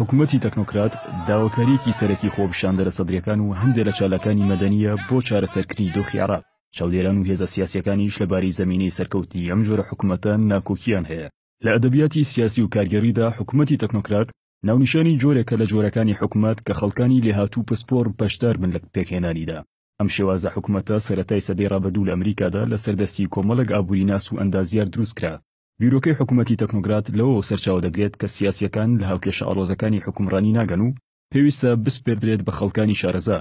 حکوومەتی تەکنۆکرات داواکاریەکی سەرەکی خۆبشان دەرە سەدرەکان و هەندێک لە چالەکانی مەدەنیە بۆ چارەسەرکردنی دۆخی عراق چاودێران و هێزە سیاسەکانیش لەباری زمینی سەرکەوتی ئەم جۆرە حکوومەتان ناکۆکیان هەیە لە ئەدەبیاتی سیاسی و کارگەریدا حکوومەتی تەکنۆکرات ناونیشانی جۆرێکە لە جۆرەکانی حکوومەت کە خەڵکانی لێهاتوو پسپۆر پەشدار بن لە پێکهێنانیدا ئەم شێوازە حکوومەتە سەتای سەدەی ڕابدوو لە ئەمریکادا لە سەردەستی کۆمەڵک ئابووری ناس و ئەندازیار دروستکرا بیرۆکەی حکوومەتتی تەکنۆگرات لەوە سەرچاو دەگرێت کە سیاسەکان لە هاوکێشە ئالۆزەکانی حکومڕانی ناگەن و پێویستە بسپێدرێت بە خەڵکانی شارەزا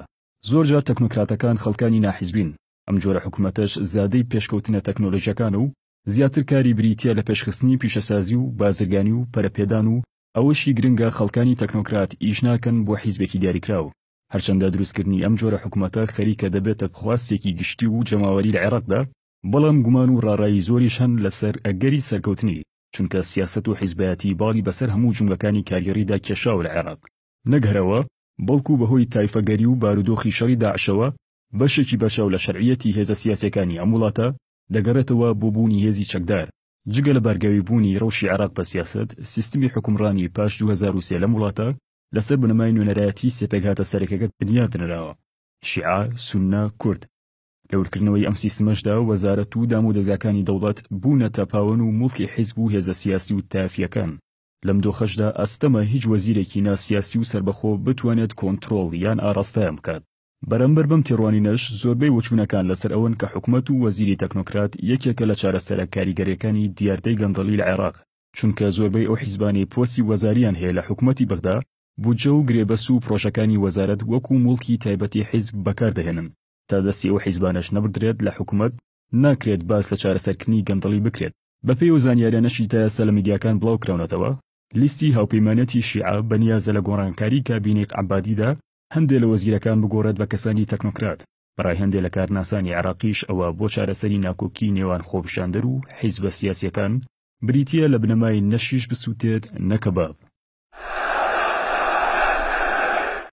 زۆرجار تەکنۆکراتەکان خەڵکانی ناحیزبین ئەم جۆرە حکوومەتەش زیادەی پێشکەوتنە تەکنۆلژیەکان و زیاتر کاری بریتە لە پێشخستنی پیشەسازی و بازرگانی و پەرەپێدان و ئەوەشی گرنگە خەڵکانی تەکنۆکرات ئیشناکەن بۆ حیزبێکی دیاریکراوە هەرچەندە دروستکردنی ئەم جۆرە حکوومەتە خەریکە دەبێتە خواستێکی گشتی و جەماوەری لە عێراقدا بەڵام گومان و ڕاڕایی زۆریش هەن لەسەر ئەگەری سەرکەوتنی چونکە سیاست و حیزبەتی باڵی بەسەر هەموو جنگەکانی کاریێریدا کێشاو لە عێراق نەگەرەوە بەڵکو بەهۆی تایفەگەری و بارودۆخی شەڕی داعشەوە بەشێکی بەشەو لە شەرعەتی هێزە سیاسەکانی ئەم وڵاتە دەگەڕێتەوە بۆ بوونی هێزی چەکدار جگە لە بەرگەوی بوونی ڕەوشی عراق بە سیاست سیستمی حکمڕانی پاش 2023 لەم وڵاتە لەسەر بنەمای نوێنەرایەتی سێپێک هاتە سەرەکەگە بنیادنراوە شیعە سوننا کورد لە ورکردنەوەی ئەم سیستمەشدا وەزارەت و دام و دەزیەکانی دەوڵەت بوونەتە پاوەن و مڵکی حیزب و هێزە سیاسی و تافیەکان لەم دۆخەشدا ئەستەمە هیچ وەزیرێکی ناسیاسی و سربەخۆ بتوانێت کۆنتترۆڵ یان ئاراستەیە بکات بەرەمبەر بەم تێڕوانینەش زۆربەی وچوونەکان لەسەر ئەوەن کە حکوومەت و وەزیری تەکنۆکرات یەکێکە لە چارەسەرە کاریگەریەکانی دیاردەی گەندەڵی لە عێراق چونکە زۆربەی ئەو حیزبانی پۆسی وەزاریان هەیە لە حکوومەتی بەغدا بودجە و گرێبەس و پرۆژەکانی وەزارەت وەکو مڵکی تایبەتی حیزب بەکاردەهێنن تا دەستی ئەو حیزبانش نەبدرێت لە حکوومەت ناکرێت باس لە چارەسەرکننی گەندڵی بکرێت بە پێی و زانیارانەشی تە سە لە میدیاکان بڵاو کراونەتەوە لیستی هاوپەیمانەتی شیعە بەنیازە لە گۆڕانکاری کابینێک عبادیدا هەندێک لە وەزیرەکان بگۆڕێت بە کەسانی تەکنۆکرات بەڕای هەندێک لە کارناسانی عراقیش ئەوە بۆ چارەسەری ناکۆکی نێوان خۆپشاندەر و حیز بە سیاسەکان بریتە لە بنەمای نەشیش بسووتێت نەکەباب